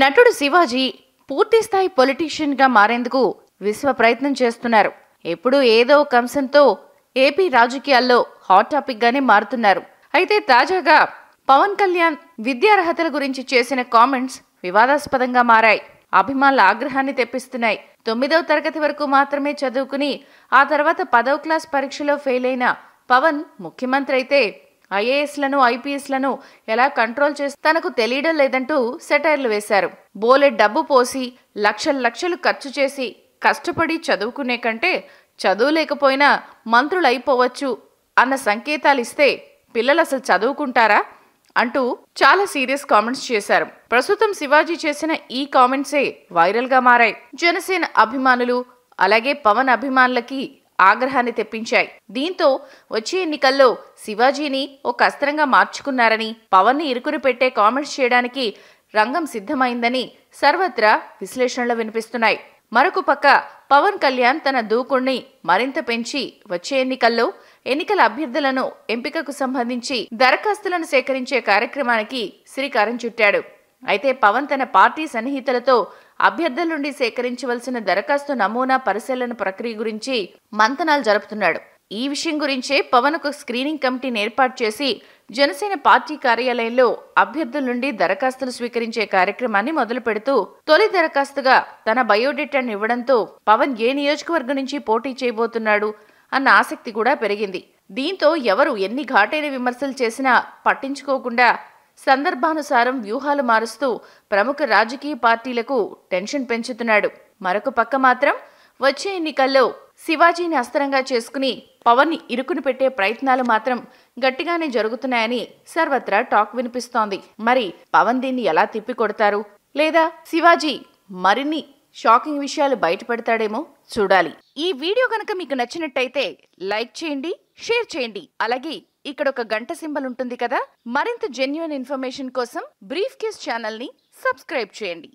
నటుడు శివాజీ పూర్తిస్థాయి పొలిటీషియన్గా మారేందుకు విశ్వ ప్రయత్నం చేస్తున్నారు ఎప్పుడూ ఏదో ఒక అంశంతో ఏపీ రాజకీయాల్లో హాట్ టాపిక్గానే మారుతున్నారు అయితే తాజాగా పవన్ కళ్యాణ్ విద్యార్హతల గురించి చేసిన కామెంట్స్ వివాదాస్పదంగా మారాయి అభిమానుల ఆగ్రహాన్ని తెప్పిస్తున్నాయి తొమ్మిదవ తరగతి వరకు మాత్రమే చదువుకుని ఆ తర్వాత పదవ క్లాస్ పరీక్షలో ఫెయిల్ అయిన పవన్ ముఖ్యమంత్రి అయితే ఐఏఎస్లను ఐపీఎస్లను ఎలా కంట్రోల్ చేస్తూ తనకు తెలియడం లేదంటూ సెటైర్లు వేశారు బోలె డబ్బు పోసి లక్షల లక్షలు ఖర్చు చేసి కష్టపడి చదువుకునే కంటే చదువు లేకపోయినా మంత్రులు అయిపోవచ్చు అన్న సంకేతాలు ఇస్తే పిల్లలు అసలు చదువుకుంటారా అంటూ చాలా సీరియస్ కామెంట్స్ చేశారు ప్రస్తుతం శివాజీ చేసిన ఈ కామెంట్సే వైరల్గా మారాయి జనసేన అభిమానులు అలాగే పవన్ అభిమానులకి ఆగ్రహాన్ని తెప్పించాయి దీంతో వచ్చే ఎన్నికల్లో శివాజీని ఒక అస్త్రంగా మార్చుకున్నారని పవన్ని ఇరుకురు పెట్టే కామెంట్స్ చేయడానికి రంగం సిద్ధమైందని సర్వత్రా విశ్లేషణలు వినిపిస్తున్నాయి మరొక పక్క పవన్ కళ్యాణ్ తన దూకుణ్ణి మరింత పెంచి వచ్చే ఎన్నికల్లో ఎన్నికల అభ్యర్థులను ఎంపికకు సంబంధించి దరఖాస్తులను సేకరించే కార్యక్రమానికి శ్రీకారం చుట్టాడు అయితే పవన్ తన పార్టీ సన్నిహితులతో అభ్యర్థుల నుండి సేకరించవలసిన దరఖాస్తు నమూనా పరిశీలన ప్రక్రియ గురించి మంతనాలు జరుపుతున్నాడు ఈ విషయం గురించే పవన్కు స్క్రీనింగ్ కమిటీని ఏర్పాటు చేసి జనసేన పార్టీ కార్యాలయంలో అభ్యర్థుల నుండి దరఖాస్తులు స్వీకరించే కార్యక్రమాన్ని మొదలు పెడుతూ తొలి దరఖాస్తుగా తన బయోడేటాను ఇవ్వడంతో పవన్ ఏ నియోజకవర్గం నుంచి పోటీ చేయబోతున్నాడు అన్న ఆసక్తి కూడా పెరిగింది దీంతో ఎవరు ఎన్ని ఘాటైన విమర్శలు చేసినా పట్టించుకోకుండా సందర్భానుసారం వ్యూహాలు మారుస్తూ ప్రముఖ రాజకీయ పార్టీలకు టెన్షన్ పెంచుతున్నాడు మరొక పక్క మాత్రం వచ్చే ఎన్నికల్లో శివాజీని అస్త్రంగా చేసుకుని ని ఇరుకును పెట్టే ప్రయత్నాలు మాత్రం గట్టిగానే జరుగుతున్నాయని సర్వత్రా టాక్ వినిపిస్తోంది మరి పవన్ దీన్ని ఎలా తిప్పికొడతారు లేదా శివాజీ మరిన్ని షాకింగ్ విషయాలు బయటపెడతాడేమో చూడాలి ఈ వీడియో కనుక మీకు నచ్చినట్టయితే లైక్ చేయండి షేర్ చేయండి అలాగే ఇక్కడ ఒక గంట సింబల్ ఉంటుంది కదా మరింత జెన్యున్ ఇన్ఫర్మేషన్ కోసం బ్రీఫ్ కేస్ ఛానల్ని సబ్స్క్రైబ్ చేయండి